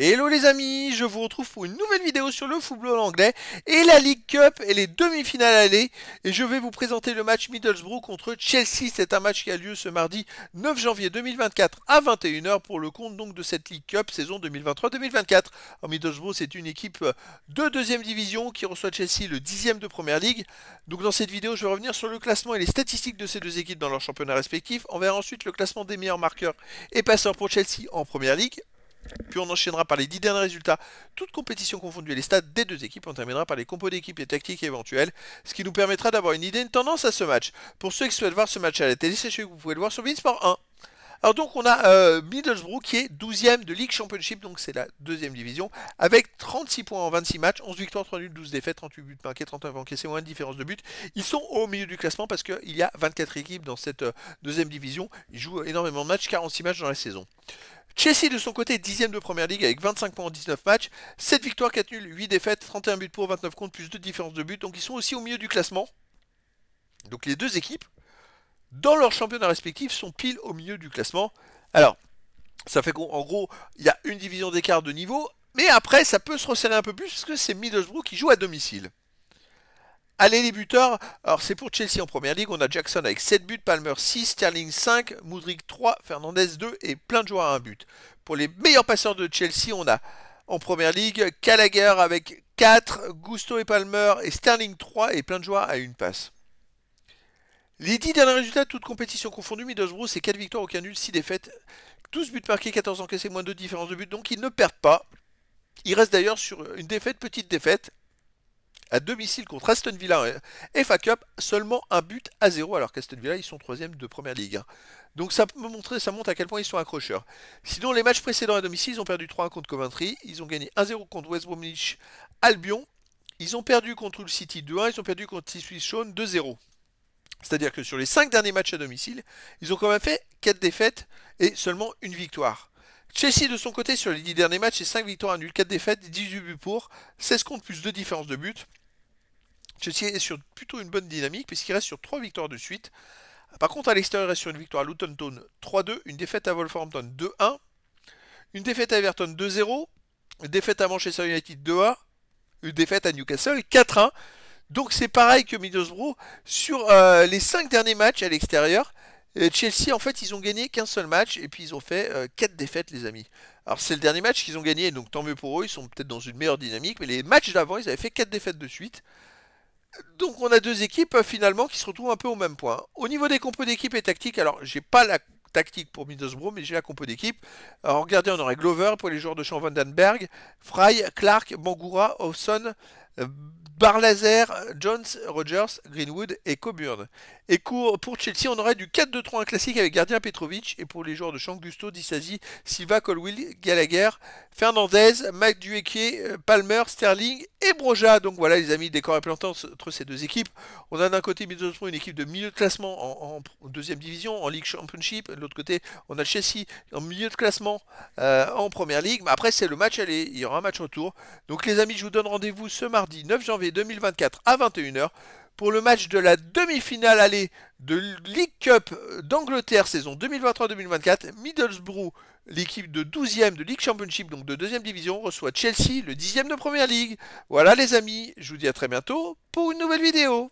Hello les amis, je vous retrouve pour une nouvelle vidéo sur le football anglais et la League Cup et les demi-finales allées. Et je vais vous présenter le match Middlesbrough contre Chelsea. C'est un match qui a lieu ce mardi 9 janvier 2024 à 21h pour le compte donc de cette League Cup saison 2023-2024. Middlesbrough c'est une équipe de deuxième division qui reçoit Chelsea le dixième de première ligue. Donc dans cette vidéo je vais revenir sur le classement et les statistiques de ces deux équipes dans leurs championnats respectifs. On verra ensuite le classement des meilleurs marqueurs et passeurs pour Chelsea en première ligue puis on enchaînera par les dix derniers résultats, toutes compétitions confondues et les stades des deux équipes. On terminera par les compos d'équipes et tactiques éventuelles, ce qui nous permettra d'avoir une idée, une tendance à ce match. Pour ceux qui souhaitent voir ce match à la télé, sachez que vous pouvez le voir sur Beansport 1. Alors donc on a euh, Middlesbrough qui est 12ème de League Championship, donc c'est la deuxième division, avec 36 points en 26 matchs, 11 victoires, 3 nuls, 12 défaites, 38 buts marqués, 31 encaissés, moins de différence de but. Ils sont au milieu du classement parce qu'il y a 24 équipes dans cette euh, deuxième division. Ils jouent énormément de matchs, 46 matchs dans la saison. Chelsea de son côté, dixième de première ligue avec 25 points en 19 matchs, 7 victoires, 4 nuls, 8 défaites, 31 buts pour, 29 contre, plus 2 différences de buts, Donc ils sont aussi au milieu du classement. Donc les deux équipes, dans leur championnat respectif, sont pile au milieu du classement. Alors, ça fait qu'en gros, il y a une division d'écart de niveau, mais après, ça peut se resserrer un peu plus parce que c'est Middlesbrough qui joue à domicile. Allez les buteurs, alors c'est pour Chelsea en première ligue, on a Jackson avec 7 buts, Palmer 6, Sterling 5, Moudric 3, Fernandez 2 et plein de joueurs à 1 but. Pour les meilleurs passeurs de Chelsea, on a en première ligue Callagher avec 4, Gusto et Palmer et Sterling 3 et plein de joueurs à une passe. Les 10 derniers résultats, toute compétition confondue, Middlesbrough c'est 4 victoires, aucun nul, 6 défaites, 12 buts marqués, 14 encaissés, moins 2 différences de buts, donc ils ne perdent pas. Ils restent d'ailleurs sur une défaite, petite défaite, à domicile contre Aston Villa et FA Cup, seulement un but à zéro, alors qu'Aston Villa, ils sont troisième de Première Ligue. Hein. Donc ça me montrer, ça montre à quel point ils sont accrocheurs. Sinon, les matchs précédents à domicile, ils ont perdu 3-1 contre Coventry, ils ont gagné 1-0 contre West Bromwich Albion, ils ont perdu contre le City 2-1, ils ont perdu contre Ipswich 2-0. C'est-à-dire que sur les 5 derniers matchs à domicile, ils ont quand même fait 4 défaites et seulement une victoire. Chelsea de son côté sur les 10 derniers matchs, c'est 5 victoires à nul, 4 défaites, 18 buts pour, 16 comptes plus 2 différences de buts. Chelsea est sur plutôt une bonne dynamique puisqu'il reste sur 3 victoires de suite. Par contre, à l'extérieur, il reste sur une victoire à Luton Town 3-2, une défaite à Wolverhampton 2-1, une défaite à Everton 2-0, une défaite à Manchester United 2-1, une défaite à Newcastle 4-1. Donc c'est pareil que Middlesbrough. Sur euh, les 5 derniers matchs à l'extérieur, euh, Chelsea, en fait, ils ont gagné qu'un seul match et puis ils ont fait 4 euh, défaites, les amis. Alors c'est le dernier match qu'ils ont gagné, donc tant mieux pour eux, ils sont peut-être dans une meilleure dynamique, mais les matchs d'avant, ils avaient fait 4 défaites de suite donc on a deux équipes euh, finalement qui se retrouvent un peu au même point. Au niveau des compos d'équipe et tactique, alors j'ai pas la tactique pour Middlesbrough, mais j'ai la compo d'équipe. Alors regardez, on aurait Glover pour les joueurs de champ Vandenberg, Fry, Clark, Bangoura, Hawson, euh, Barlazer, Jones, Rogers, Greenwood et Coburn. Et pour Chelsea, on aurait du 4-2-3-1 classique avec Gardien Petrovic et pour les joueurs de Champ, Gusto, Dissasi, Silva, Colwill, Gallagher, Fernandez, Mac euh, Palmer, Sterling et Broja. Donc voilà les amis, décor implantant entre ces deux équipes. On a d'un côté une équipe de milieu de classement en, deuxième division, en Ligue Championship. De l'autre côté, on a Chelsea en milieu de classement euh, en première ligue. Mais après, c'est le match aller. Il y aura un match retour. Donc les amis, je vous donne rendez-vous ce mardi 9 janvier 2024 à 21h pour le match de la demi-finale aller de League Cup d'Angleterre saison 2023-2024. Middlesbrough, l'équipe de 12e de League Championship, donc de 2 division, reçoit Chelsea, le 10 de Première League. Voilà les amis, je vous dis à très bientôt pour une nouvelle vidéo.